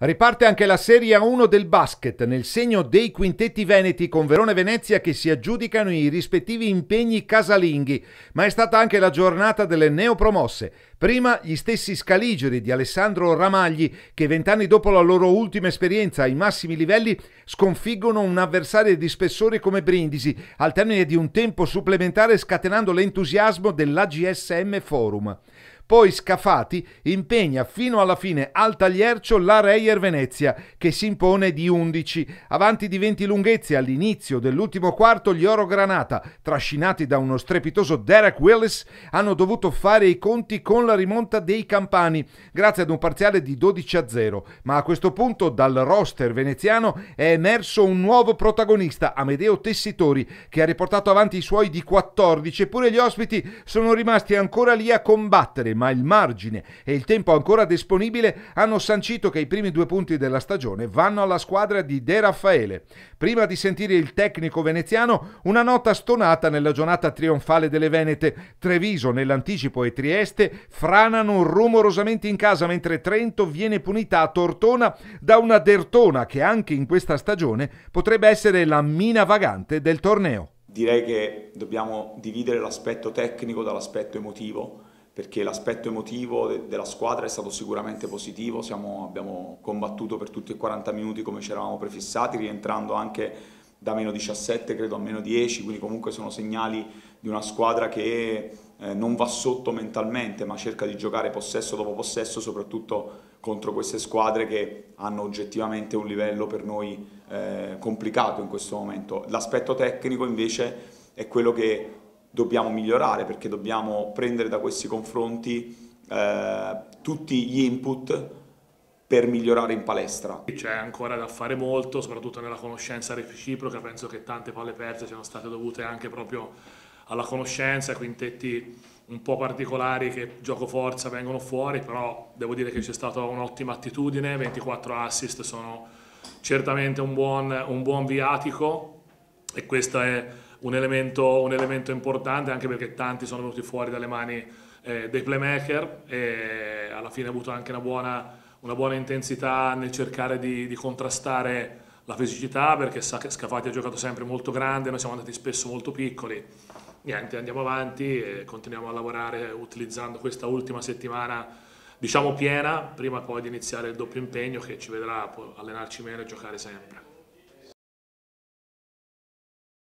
Riparte anche la Serie 1 del basket nel segno dei quintetti veneti con Verona e Venezia che si aggiudicano i rispettivi impegni casalinghi, ma è stata anche la giornata delle neopromosse. Prima gli stessi scaligeri di Alessandro Ramagli che vent'anni dopo la loro ultima esperienza ai massimi livelli sconfiggono un avversario di spessore come Brindisi al termine di un tempo supplementare scatenando l'entusiasmo dell'AGSM Forum. Poi Scafati impegna fino alla fine al tagliercio la Reyer Venezia, che si impone di 11. Avanti di 20 lunghezze all'inizio dell'ultimo quarto gli Oro Granata, trascinati da uno strepitoso Derek Willis, hanno dovuto fare i conti con la rimonta dei Campani, grazie ad un parziale di 12 a 0. Ma a questo punto dal roster veneziano è emerso un nuovo protagonista, Amedeo Tessitori, che ha riportato avanti i suoi di 14, eppure gli ospiti sono rimasti ancora lì a combattere ma il margine e il tempo ancora disponibile hanno sancito che i primi due punti della stagione vanno alla squadra di De Raffaele. Prima di sentire il tecnico veneziano, una nota stonata nella giornata trionfale delle Venete. Treviso nell'anticipo e Trieste franano rumorosamente in casa mentre Trento viene punita a Tortona da una Dertona che anche in questa stagione potrebbe essere la mina vagante del torneo. Direi che dobbiamo dividere l'aspetto tecnico dall'aspetto emotivo perché l'aspetto emotivo de della squadra è stato sicuramente positivo, Siamo, abbiamo combattuto per tutti e 40 minuti come ci eravamo prefissati, rientrando anche da meno 17 credo a meno 10, quindi comunque sono segnali di una squadra che eh, non va sotto mentalmente ma cerca di giocare possesso dopo possesso soprattutto contro queste squadre che hanno oggettivamente un livello per noi eh, complicato in questo momento. L'aspetto tecnico invece è quello che dobbiamo migliorare perché dobbiamo prendere da questi confronti eh, tutti gli input per migliorare in palestra. C'è ancora da fare molto, soprattutto nella conoscenza reciproca, penso che tante palle perse siano state dovute anche proprio alla conoscenza, quintetti un po' particolari che gioco forza vengono fuori, però devo dire che c'è stata un'ottima attitudine, 24 assist sono certamente un buon, un buon viatico e questa è un elemento, un elemento importante anche perché tanti sono venuti fuori dalle mani eh, dei playmaker e alla fine ha avuto anche una buona, una buona intensità nel cercare di, di contrastare la fisicità perché sa che Scafati ha giocato sempre molto grande, noi siamo andati spesso molto piccoli. Niente, andiamo avanti e continuiamo a lavorare utilizzando questa ultima settimana diciamo piena, prima poi di iniziare il doppio impegno che ci vedrà allenarci meno e giocare sempre.